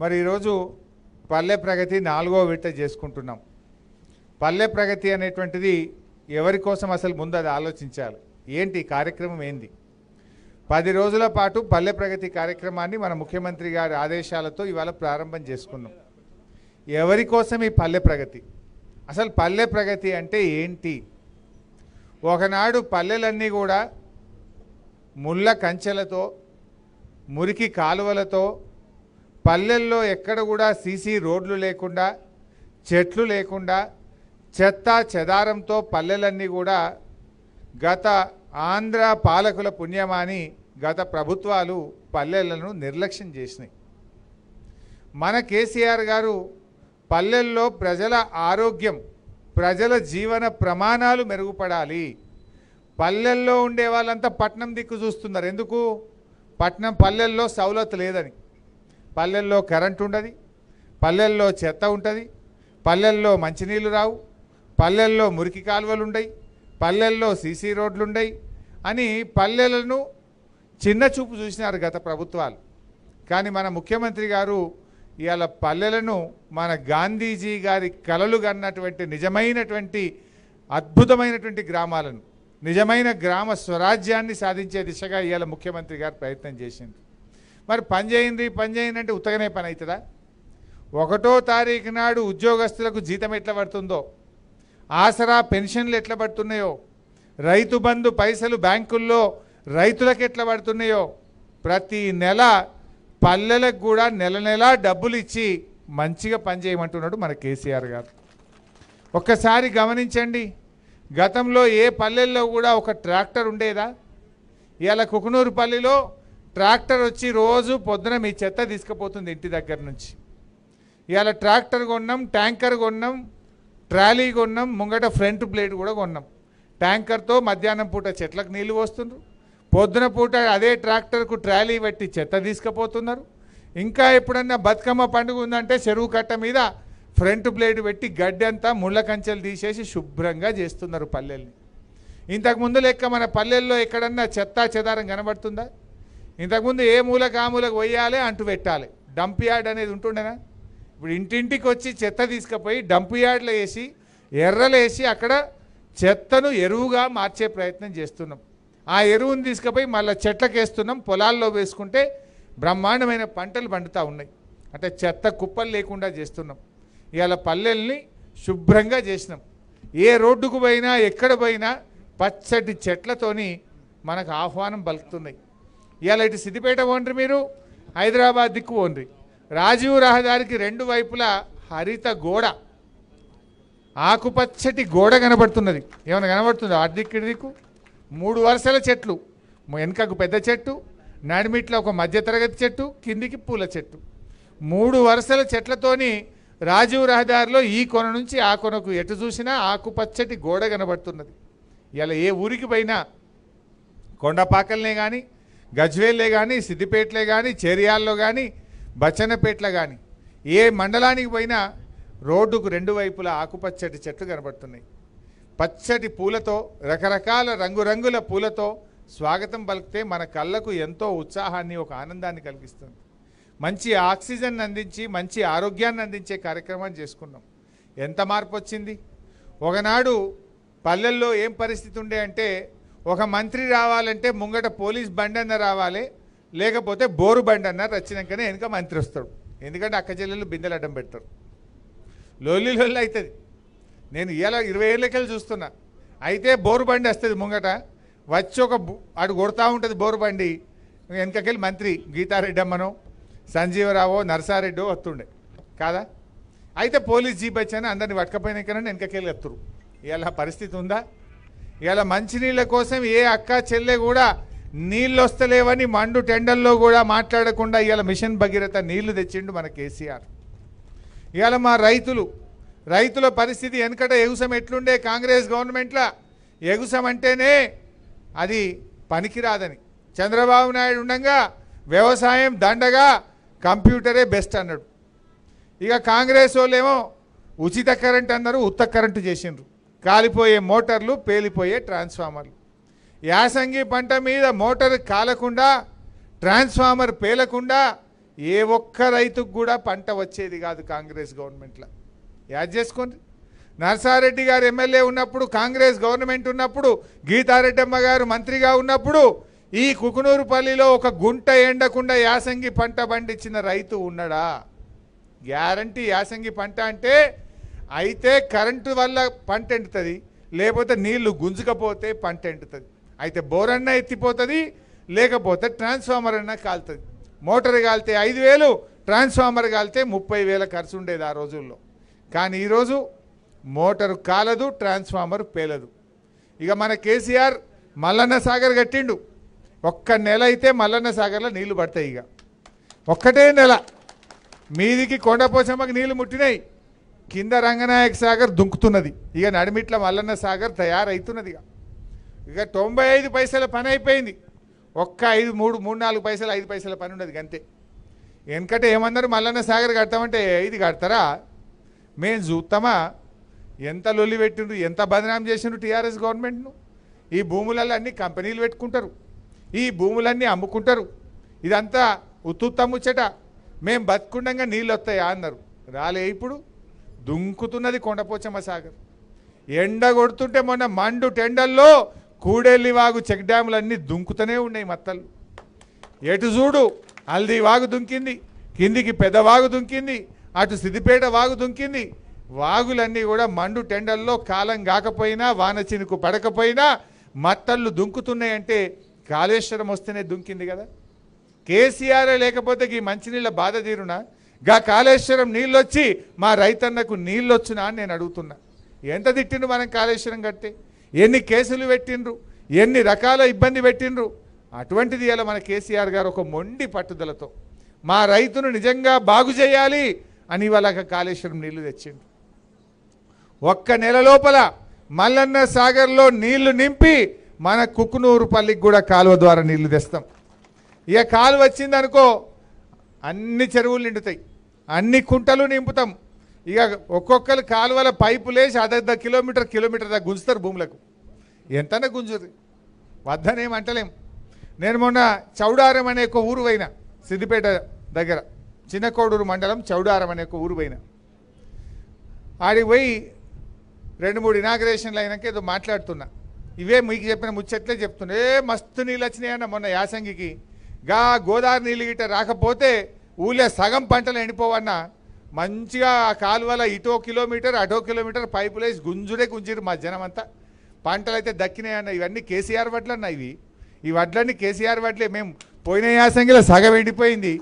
మరి ఈరోజు పల్లె ప్రగతి నాలుగో విడత చేసుకుంటున్నాం పల్లె ప్రగతి అనేటువంటిది ఎవరి కోసం అసలు ముందు అది ఆలోచించాలి ఏంటి కార్యక్రమం ఏంది పది రోజుల పాటు పల్లె ప్రగతి కార్యక్రమాన్ని మన ముఖ్యమంత్రి గారి ఆదేశాలతో ఇవాళ ప్రారంభం చేసుకున్నాం ఎవరి కోసం ఈ పల్లె ప్రగతి అసలు పల్లె ప్రగతి అంటే ఏంటి ఒకనాడు పల్లెలన్నీ కూడా ముళ్ళ కంచెలతో మురికి కాలువలతో పల్లెల్లో ఎక్కడ కూడా సీసీ రోడ్లు లేకుండా చెట్లు లేకుండా చెత్త చెదారంతో పల్లెలన్నీ కూడా గత ఆంధ్ర పాలకుల పుణ్యమాని గత ప్రభుత్వాలు పల్లెలను నిర్లక్ష్యం చేసినాయి మన కేసీఆర్ గారు పల్లెల్లో ప్రజల ఆరోగ్యం ప్రజల జీవన ప్రమాణాలు మెరుగుపడాలి పల్లెల్లో ఉండే వాళ్ళంతా పట్నం దిక్కు చూస్తున్నారు ఎందుకు పట్నం పల్లెల్లో సౌలత్ లేదని పల్లెల్లో కరెంట్ ఉండదు పల్లెల్లో చెత్త ఉంటుంది పల్లెల్లో మంచినీళ్ళు రావు పల్లెల్లో మురికి కాలువలు ఉండయి పల్లెల్లో సీసీ రోడ్లు ఉండయి అని పల్లెలను చిన్న చూపు చూసినారు గత ప్రభుత్వాలు కానీ మన ముఖ్యమంత్రి గారు ఇవాళ పల్లెలను మన గాంధీజీ గారి కలలు కన్నటువంటి నిజమైనటువంటి అద్భుతమైనటువంటి గ్రామాలను నిజమైన గ్రామ స్వరాజ్యాన్ని సాధించే దిశగా ఇవాళ ముఖ్యమంత్రి గారు ప్రయత్నం చేసింది మరి పని చేయింది పని చేయిందంటే ఉత్తగనే పని అవుతుందా ఒకటో తారీఖు నాడు ఉద్యోగస్తులకు జీతం ఎట్లా పడుతుందో ఆసరా పెన్షన్లు ఎట్లా పడుతున్నాయో రైతు బంధు పైసలు బ్యాంకుల్లో రైతులకు ఎట్లా పడుతున్నాయో ప్రతి నెల పల్లెలకు కూడా నెల నెలా డబ్బులు ఇచ్చి మంచిగా పనిచేయమంటున్నాడు మన కేసీఆర్ గారు ఒక్కసారి గమనించండి గతంలో ఏ పల్లెల్లో కూడా ఒక ట్రాక్టర్ ఉండేదా ఇలా కుకునూరు పల్లెలో ట్రాక్టర్ వచ్చి రోజు పొద్దున మీ చెత్త తీసుకుపోతుంది ఇంటి దగ్గర నుంచి ఇవాళ ట్రాక్టర్ కొన్నాం ట్యాంకర్ కొన్నాం ట్రాలీ కొన్నాం ముంగట ఫ్రంట్ ప్లేట్ కూడా కొన్నాం ట్యాంకర్తో మధ్యాహ్నం పూట చెట్లకు నీళ్లు పోస్తున్నారు పొద్దున పూట అదే ట్రాక్టర్కు ట్రాలీ పెట్టి చెత్త తీసుకుపోతున్నారు ఇంకా ఎప్పుడన్నా బతుకమ్మ పండుగ ఉందంటే చెరువు కట్ట మీద ఫ్రంట్ ప్లేట్ పెట్టి గడ్డి అంతా ముళ్ళ కంచెలు తీసేసి శుభ్రంగా చేస్తున్నారు పల్లెల్ని ఇంతకుముందు లెక్క మన పల్లెల్లో ఎక్కడన్నా చెత్తా చెదారం కనబడుతుందా ఇంతకుముందు ఏ మూలకు ఆ మూలకు పోయాలి అంటు పెట్టాలి డంప్ యార్డ్ అనేది ఉంటుండేనా ఇప్పుడు ఇంటింటికి వచ్చి చెత్త తీసుకుపోయి డంప్ యార్డ్లో వేసి ఎర్రలు వేసి అక్కడ చెత్తను ఎరువుగా మార్చే ప్రయత్నం చేస్తున్నాం ఆ ఎరువును తీసుకుపోయి మళ్ళీ చెట్లకేస్తున్నాం పొలాల్లో వేసుకుంటే బ్రహ్మాండమైన పంటలు పండుతూ ఉన్నాయి అంటే చెత్త కుప్పలు లేకుండా చేస్తున్నాం ఇవాళ పల్లెల్ని శుభ్రంగా చేసినాం ఏ రోడ్డుకు పోయినా ఎక్కడ పోయినా పచ్చటి చెట్లతోని మనకు ఆహ్వానం పలుకుతున్నాయి ఇవాళ ఇటు సిద్దిపేట ఓన్రి మీరు హైదరాబాద్ దిక్కు ఓన్రి రాజీవ్ రహదారికి రెండు వైపులా హరిత గోడ ఆకుపచ్చటి గోడ కనబడుతున్నది ఏమైనా కనబడుతుందో అడ్దిక్కిడి దిక్కు మూడు వరుసల చెట్లు వెనుకకు పెద్ద చెట్టు నడిమిట్లో ఒక మధ్యతరగతి చెట్టు కిందికి పూల చెట్టు మూడు వరుసల చెట్లతోని రాజీవ్ రహదారిలో ఈ కొన నుంచి ఆ కొనకు ఎటు చూసినా ఆకుపచ్చటి గోడ కనబడుతున్నది ఇలా ఏ ఊరికి పోయినా కొండపాకల్నే కానీ గజ్వేల్లే కానీ సిద్దిపేటలే కానీ చేరియాల్లో కానీ బచ్చన్నపేటలో కానీ ఏ మండలానికి పోయినా రోడ్డుకు రెండు వైపులా ఆకుపచ్చటి చెట్లు కనబడుతున్నాయి పచ్చటి పూలతో రకరకాల రంగురంగుల పూలతో స్వాగతం పలికితే మన కళ్ళకు ఎంతో ఉత్సాహాన్ని ఒక ఆనందాన్ని కలిగిస్తుంది మంచి ఆక్సిజన్ అందించి మంచి ఆరోగ్యాన్ని అందించే కార్యక్రమాన్ని చేసుకున్నాం ఎంత మార్పు వచ్చింది ఒకనాడు పల్లెల్లో ఏం పరిస్థితి ఉండే అంటే ఒక మంత్రి రావాలంటే ముంగట పోలీస్ బండి అన్న రావాలి లేకపోతే బోరు బండి అన్నారు వచ్చినాకనే వెనుక మంత్రి వస్తాడు ఎందుకంటే అక్క చెల్లెలు బిందెలు అడ్డం పెడతారు లొల్లి లొల్లి అవుతుంది నేను ఇలా ఇరవై ఏళ్ళకెళ్ళి చూస్తున్నా అయితే బోరు బండి వస్తుంది ముంగట వచ్చి ఒక అటు కొడతా ఉంటుంది బోరు బండి వెనకకెళ్ళి మంత్రి గీతారెడ్డి అమ్మనో సంజీవరావో నరసారెడ్డో వస్తుండే కాదా అయితే పోలీస్ జీప్ వచ్చాను అందరిని పట్టుకపోయినాకనే వెనకకెళ్ళి వస్తారు ఇలా పరిస్థితి ఉందా ఇలా మంచినీళ్ళ కోసం ఏ అక్క చెల్లె కూడా నీళ్ళు వస్తలేవని మండు టెండర్లో కూడా మాట్లాడకుండా ఇవాళ మిషన్ భగీరథ నీళ్లు తెచ్చిండు మన కేసీఆర్ ఇవాళ మా రైతులు రైతుల పరిస్థితి వెనకట ఎగుసం ఎట్లుండే కాంగ్రెస్ గవర్నమెంట్లో ఎగుసం అంటేనే అది పనికిరాదని చంద్రబాబు నాయుడు ఉండగా వ్యవసాయం దండగా కంప్యూటరే బెస్ట్ అన్నాడు ఇక కాంగ్రెస్ వాళ్ళేమో ఉచిత కరెంట్ అన్నారు ఉత్త కరెంటు చేసిండ్రు కాలిపోయే మోటార్లు పేలిపోయే ట్రాన్స్ఫార్మర్లు యాసంగి పంట మీద మోటార్ కాలకుండా ట్రాన్స్ఫార్మర్ పేలకుండా ఏ ఒక్క రైతుకు కూడా పంట వచ్చేది కాదు కాంగ్రెస్ గవర్నమెంట్లో యాడ్ చేసుకోండి నర్సారెడ్డి గారు ఎమ్మెల్యే ఉన్నప్పుడు కాంగ్రెస్ గవర్నమెంట్ ఉన్నప్పుడు గీతారెడ్డమ్మ గారు మంత్రిగా ఉన్నప్పుడు ఈ కుకునూరుపల్లిలో ఒక గుంట ఎండకుండా యాసంగి పంట పండించిన రైతు ఉన్నాడా గ్యారంటీ యాసంగి పంట అంటే అయితే కరెంటు వల్ల పంట ఎండుతుంది లేకపోతే నీళ్లు గుంజుకపోతే పంట ఎండుతుంది అయితే బోర్ అన్నా ఎత్తిపోతుంది లేకపోతే ట్రాన్స్ఫార్మర్ అన్నా కాలుతుంది మోటార్ కాలితే ఐదు వేలు ట్రాన్స్ఫార్మర్ కాలితే ముప్పై వేల ఖర్చు ఉండేది ఆ రోజుల్లో కానీ ఈరోజు మోటారు కాలదు ట్రాన్స్ఫార్మర్ పేలదు ఇక మన కేసీఆర్ మల్లన్న సాగర్ కట్టిండు ఒక్క నెల అయితే మల్లన్న సాగర్లో నీళ్లు పడతాయి ఇక ఒక్కటే నెల మీదికి కొండపోసమ్మకి నీళ్లు ముట్టినాయి కింద రంగనాయక సాగర్ దుంకుతున్నది ఇక నడిమిట్ల మల్లన్న సాగర్ తయారవుతున్నది ఇక ఇక తొంభై ఐదు పైసల పని అయిపోయింది ఒక్క ఐదు మూడు మూడు నాలుగు పైసలు ఐదు పైసల పని ఉన్నది అంతే ఎందుకంటే ఏమన్నారు మల్లన్న సాగర్ కడతామంటే ఇది కడతారా మేము చూస్తామా ఎంత లొల్లి పెట్టిండ్రు ఎంత బదనాం చేసిండ్రు టీఆర్ఎస్ గవర్నమెంట్ను ఈ భూములలో అన్ని కంపెనీలు పెట్టుకుంటారు ఈ భూములన్నీ అమ్ముకుంటారు ఇదంతా ఉత్తుత్తమ్ముచ్చట మేము బతుకుండంగా నీళ్ళు వస్తాయా అన్నారు రాలే ఇప్పుడు దుంకుతున్నది కొండపోచమ్మ సాగర్ ఎండ కొడుతుంటే మొన్న మండు టెండల్లో కూడెల్లి వాగు చెక్ డ్యాములన్నీ దుంకుతూనే ఉన్నాయి మత్తలు ఎటు చూడు హల్దీ వాగు దుంకింది కిందికి పెద్దవాగు దుంకింది అటు సిద్దిపేట వాగు దుంకింది వాగులన్నీ కూడా మండు టెండల్లో కాలం కాకపోయినా వాన చినుకు పడకపోయినా మత్తళ్ళు దుంకుతున్నాయంటే కాళేశ్వరం వస్తేనే దుంకింది కదా కేసీఆర్ లేకపోతే ఈ మంచినీళ్ళ బాధ తీరునా గా కాళేశ్వరం నీళ్ళొచ్చి మా రైతన్నకు నీళ్ళొచ్చునా అని నేను అడుగుతున్నా ఎంత తిట్టిండ్రు మనం కాళేశ్వరం కట్టి ఎన్ని కేసులు పెట్టిండ్రు ఎన్ని రకాల ఇబ్బంది పెట్టిండ్రు అటువంటిది ఇలా మన కేసీఆర్ గారు ఒక మొండి పట్టుదలతో మా రైతును నిజంగా బాగు చేయాలి అని ఇవాళ కాళేశ్వరం నీళ్లు తెచ్చిండు ఒక్క నెల లోపల మల్లన్న సాగర్లో నీళ్లు నింపి మన పల్లికి కూడా కాలువ ద్వారా నీళ్లు తెస్తాం ఇక కాలువ వచ్చిందనుకో అన్ని చెరువులు నిండుతాయి అన్ని కుంటలు నింపుతాం ఇక ఒక్కొక్కరు కాలువల పైపు లేచి అదర్ధ కిలోమీటర్ కిలోమీటర్ దాకా గుంజుతారు భూములకు ఎంతనే గుంజుది వద్దనేం అంటలేం నేను మొన్న చౌడారం అనే ఒక ఊరు పోయిన సిద్దిపేట దగ్గర చిన్నకోడూరు మండలం చౌడారం అనే ఒక ఊరు పోయిన ఆడికి పోయి రెండు మూడు ఇనాగ్రేషన్లు అయినాక ఏదో మాట్లాడుతున్నా ఇవే మీకు చెప్పిన ముచ్చట్లే చెప్తున్నా ఏ మస్తు నీళ్ళు వచ్చినాయన్న మొన్న యాసంగికి గా గోదావరి నీళ్ళు గిట్ట రాకపోతే ఊళ్ళో సగం పంటలు ఎండిపోవన్నా మంచిగా ఆ కాలువల ఇటో కిలోమీటర్ అటో కిలోమీటర్ పైపులు వేసి గుంజుడే గుంజురు మా జనం అంతా పంటలు అయితే దక్కినాయన్న ఇవన్నీ కేసీఆర్ వడ్లు అన్న ఇవి ఈ వడ్లన్నీ కేసీఆర్ వడ్లే మేము పోయిన యాసంగిలో సగం ఎండిపోయింది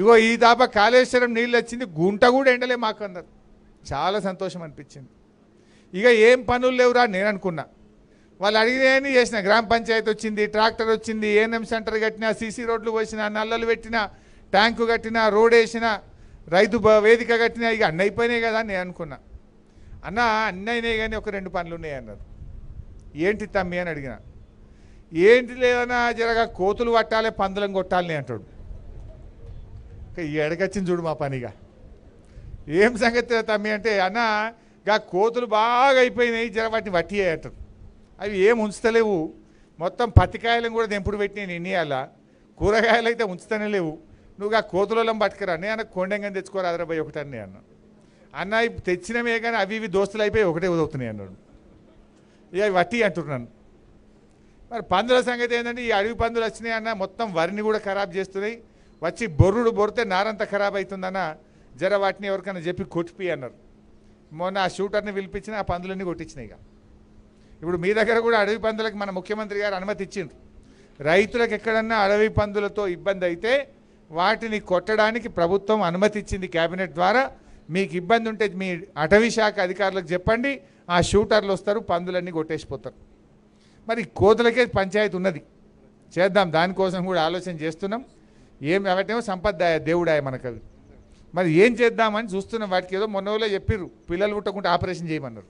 ఇగో ఈ దాప కాళేశ్వరం నీళ్ళు వచ్చింది గుంట కూడా ఎండలే మాకు అందరు చాలా సంతోషం అనిపించింది ఇక ఏం పనులు లేవురా నేను అనుకున్నా వాళ్ళు అడిగినాయని చేసిన గ్రామ పంచాయతీ వచ్చింది ట్రాక్టర్ వచ్చింది ఏఎన్ఎం సెంటర్ కట్టినా సీసీ రోడ్లు పోసిన నల్లలు పెట్టినా ట్యాంకు కట్టినా రోడ్ వేసిన రైతు వేదిక కట్టినా ఇక అన్నీ అయిపోయినాయి కదా నేను అనుకున్నా అన్న అన్నీ అయినాయి కానీ ఒక రెండు పనులు ఉన్నాయి అన్నారు ఏంటి తమ్మి అని అడిగిన ఏంటి లేదన్నా జరగా కోతులు పట్టాలి పందులం కొట్టాలని అంటాడు ఎడకొచ్చింది చూడు మా పనిగా ఏం సంగతి తమ్మి అంటే అన్న గా కోతులు బాగా అయిపోయినాయి జర వాటిని అంటారు అవి ఏం ఉంచుతలేవు మొత్తం పత్తికాయలను కూడా దెంపుడు పెట్టినాయి నిన్నయాల కూరగాయలు అయితే ఉంచుతనే లేవు నువ్వు ఆ కోతులలో పట్టుకురా నేను కొండంగని తెచ్చుకోరా అదరబోయి ఒకటని అన్న అన్న తెచ్చినవే కానీ అవి ఇవి దోస్తులు అయిపోయి ఒకటే వదవుతున్నాయి అన్నాడు ఇక వట్టి అంటున్నాను మరి పందుల సంగతి ఏంటంటే ఈ అడవి పందులు వచ్చినాయి అన్న మొత్తం వరిని కూడా ఖరాబ్ చేస్తున్నాయి వచ్చి బొర్రుడు బొరితే నారంతా ఖరాబ్ అవుతుందన్న జర వాటిని ఎవరికైనా చెప్పి కొట్టిపి అన్నారు మొన్న ఆ షూటర్ని పిలిపించిన ఆ పందులన్నీ కొట్టించినాయి ఇక ఇప్పుడు మీ దగ్గర కూడా అడవి పందులకు మన ముఖ్యమంత్రి గారు అనుమతి ఇచ్చిండ్రు రైతులకు ఎక్కడన్నా అడవి పందులతో ఇబ్బంది అయితే వాటిని కొట్టడానికి ప్రభుత్వం అనుమతిచ్చింది కేబినెట్ ద్వారా మీకు ఇబ్బంది ఉంటే మీ అటవీ శాఖ అధికారులకు చెప్పండి ఆ షూటర్లు వస్తారు పందులన్నీ కొట్టేసిపోతారు మరి కోతులకే పంచాయతీ ఉన్నది చేద్దాం దానికోసం కూడా ఆలోచన చేస్తున్నాం ఏం ఎవటేమో సంపదాయ దేవుడాయ మనకు అవి మరి ఏం చేద్దామని చూస్తున్నాం వాటికి ఏదో మొన్న వాళ్ళు చెప్పారు పిల్లలు పుట్టకుండా ఆపరేషన్ చేయమన్నారు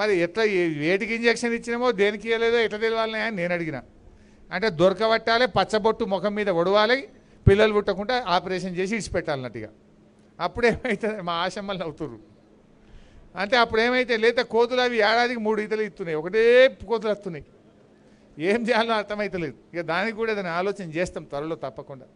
మరి ఎట్లా వేటికి ఇంజక్షన్ ఇచ్చినామో దేనికి ఇవ్వలేదో ఎట్లా తెలియాలని నేను అడిగినా అంటే దొరకబట్టాలి పచ్చబొట్టు ముఖం మీద ఒడవాలి పిల్లలు పుట్టకుండా ఆపరేషన్ చేసి ఇచ్చిపెట్టాలన్నట్టుగా అప్పుడు ఏమవుతుంది మా ఆశమ్మలు నవ్వుతురు అంటే అప్పుడు ఏమైతే లేదా కోతులు అవి ఏడాదికి మూడు ఈతలు ఇస్తున్నాయి ఒకటే కోతులు వస్తున్నాయి ఏం చేయాలో అర్థమవుతలేదు ఇక దానికి కూడా దాన్ని ఆలోచన చేస్తాం త్వరలో తప్పకుండా